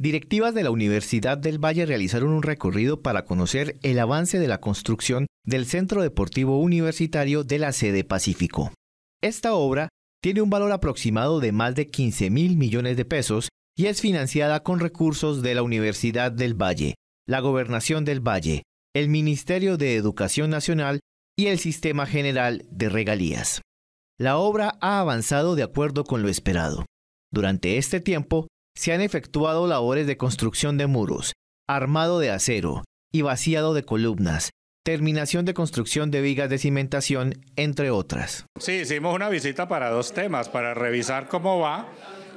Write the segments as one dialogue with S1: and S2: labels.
S1: Directivas de la Universidad del Valle realizaron un recorrido para conocer el avance de la construcción del Centro Deportivo Universitario de la sede Pacífico. Esta obra tiene un valor aproximado de más de 15 mil millones de pesos y es financiada con recursos de la Universidad del Valle, la Gobernación del Valle, el Ministerio de Educación Nacional y el Sistema General de Regalías. La obra ha avanzado de acuerdo con lo esperado. Durante este tiempo, se han efectuado labores de construcción de muros, armado de acero y vaciado de columnas, terminación de construcción de vigas de cimentación, entre otras.
S2: Sí, hicimos una visita para dos temas, para revisar cómo va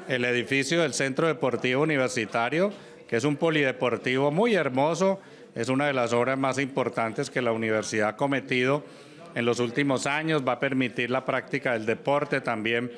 S2: el edificio del Centro Deportivo Universitario, que es un polideportivo muy hermoso, es una de las obras más importantes que la universidad ha cometido en los últimos años, va a permitir la práctica del deporte, también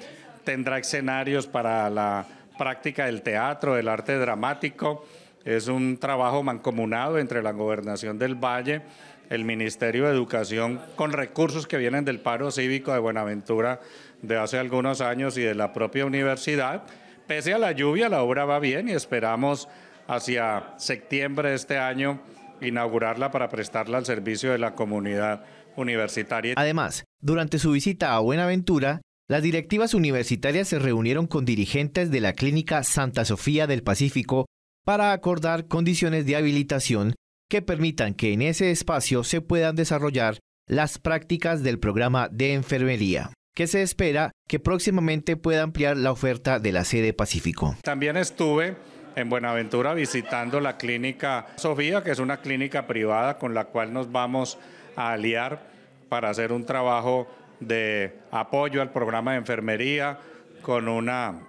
S2: tendrá escenarios para la práctica del teatro, del arte dramático. Es un trabajo mancomunado entre la Gobernación del Valle, el Ministerio de Educación, con recursos que vienen del paro cívico de Buenaventura de hace algunos años y de la propia universidad. Pese a la lluvia, la obra va bien y esperamos hacia septiembre de este año inaugurarla para prestarla al servicio de la comunidad universitaria. Además,
S1: durante su visita a Buenaventura, las directivas universitarias se reunieron con dirigentes de la Clínica Santa Sofía del Pacífico para acordar condiciones de habilitación que permitan que en ese espacio se puedan desarrollar las prácticas del programa de enfermería, que se espera que próximamente pueda ampliar la oferta de la sede Pacífico.
S2: También estuve en Buenaventura visitando la clínica Sofía, que es una clínica privada con la cual nos vamos a aliar para hacer un trabajo de apoyo al programa de enfermería con una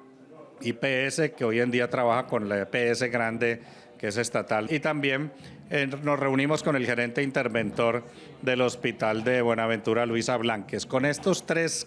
S2: IPS que hoy en día trabaja con la EPS grande que es estatal. Y también eh, nos reunimos con el gerente interventor del Hospital de Buenaventura, Luisa Blanques. Con estos tres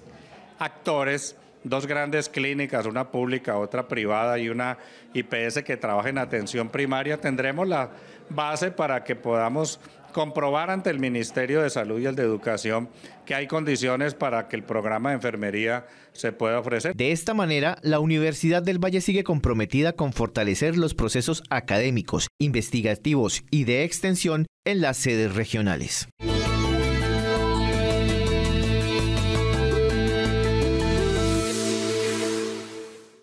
S2: actores dos grandes clínicas, una pública, otra privada y una IPS que trabaja en atención primaria, tendremos la base para que podamos comprobar ante el Ministerio de Salud y el de Educación que hay condiciones para que el programa de enfermería se pueda ofrecer. De esta manera, la Universidad del Valle
S1: sigue comprometida con fortalecer los procesos académicos, investigativos y de extensión en las sedes regionales.